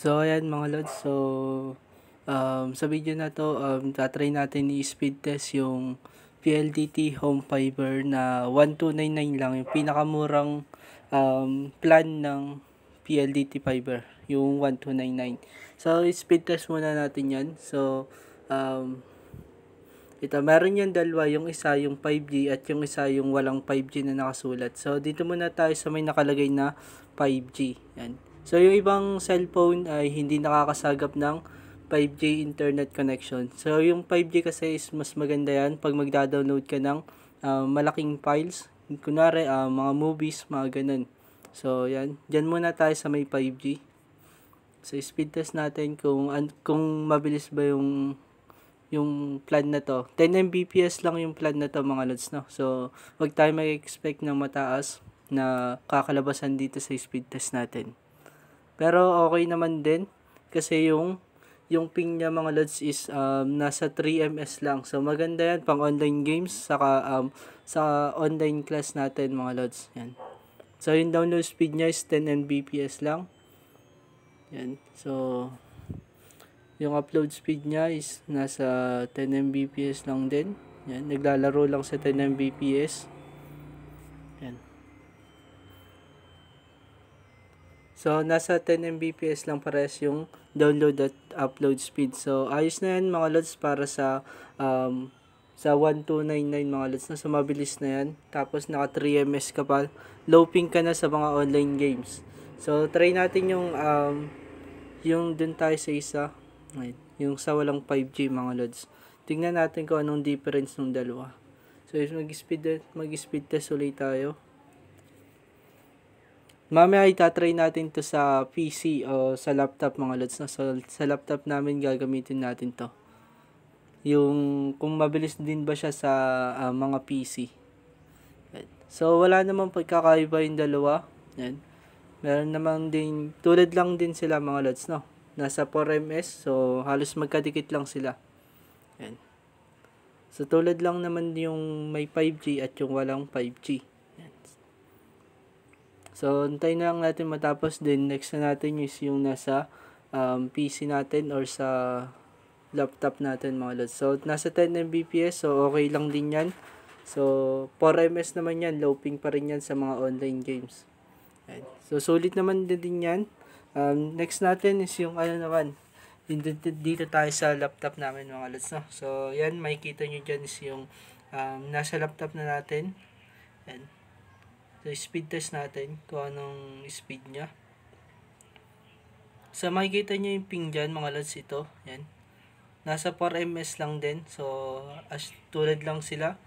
So, ayan mga lods. So, um, sa video na to, um, tatry natin i-speed test yung PLDT home fiber na 1299 lang. Yung pinakamurang um, plan ng PLDT fiber. Yung 1299. So, speed test muna natin yan. So, um, ito, meron yan dalawa, yung isa yung 5G at yung isa yung walang 5G na nakasulat. So, dito muna tayo sa may nakalagay na 5G. Yan. So, yung ibang cellphone ay hindi nakakasagap ng 5G internet connection. So, yung 5G kasi is mas maganda yan pag magda-download ka ng uh, malaking files. Kunwari, uh, mga movies, mga ganun. So, yan. Diyan muna tayo sa may 5G. So, speed test natin kung, an- kung mabilis ba yung yung plan na to. 10 Mbps lang yung plan na to mga lods, no? So, wag tayo mag-expect ng mataas na kakalabasan dito sa speed test natin. Pero okay naman din kasi yung yung ping niya mga lods is um, nasa 3ms lang. So maganda yan pang online games saka um, sa online class natin mga lods. Yan. So yung download speed niya is 10 Mbps lang. Yan. So yung upload speed niya is nasa 10 Mbps lang din. Yan, naglalaro lang sa 10 Mbps. Yan. So, nasa 10 Mbps lang pares yung download at upload speed. So, ayos na yan mga lods para sa um, sa 1299 mga lods na so mabilis na yan tapos naka 3ms ka pa low ping ka na sa mga online games so try natin yung um, yung dun tayo sa isa right. yung sa walang 5G mga lods tingnan natin kung anong difference ng dalawa so if mag speed mag speed test ulit tayo Mamaya itatry natin to sa PC o sa laptop mga lods. Sa, sa laptop namin gagamitin natin to. Yung kung mabilis din ba siya sa uh, mga PC. So, wala naman pagkakaiba yung dalawa. Yan. Meron naman din, tulad lang din sila mga lods, no? Nasa 4ms, so halos magkadikit lang sila. Yan. So, tulad lang naman yung may 5G at yung walang 5G. So, antayin na lang natin matapos din. Next na natin is yung nasa um, PC natin or sa laptop natin mga lods. So, nasa 10 Mbps. So, okay lang din yan. So, 4ms naman yan. Low ping pa rin yan sa mga online games. And, So, sulit naman din yan. Um, next natin is yung ano naman. Dito, dito tayo sa laptop namin mga lods. No? So, yan. Makikita nyo dyan is yung um, nasa laptop na natin. And, So, speed test natin kung anong speed niya. So, makikita nyo yung ping diyan mga lads ito. Yan. Nasa 4ms lang din. So, as, tulad lang sila.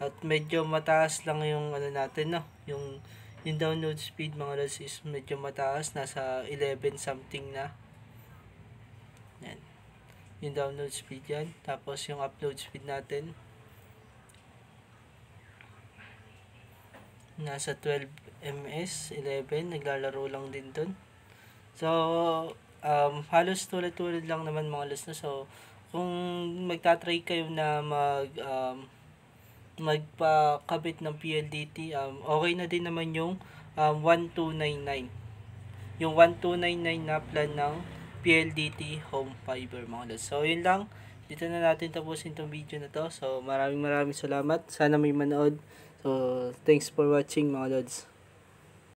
At medyo mataas lang yung ano natin, no? Yung, yung download speed, mga lads is medyo mataas. Nasa 11 something na. Yan. Yung download speed yan. Tapos, yung upload speed natin. nasa 12 ms 11 naglalaro lang din dun so um, halos tulad-tulad lang naman mga listeners. na so kung magta-try kayo na mag um, magpakabit ng PLDT um, okay na din naman yung um, 1299 yung 1299 na plan ng PLDT home fiber mga list so yun lang dito na natin tapusin tong video na to so maraming maraming salamat sana may manood So, thanks for watching mga lods.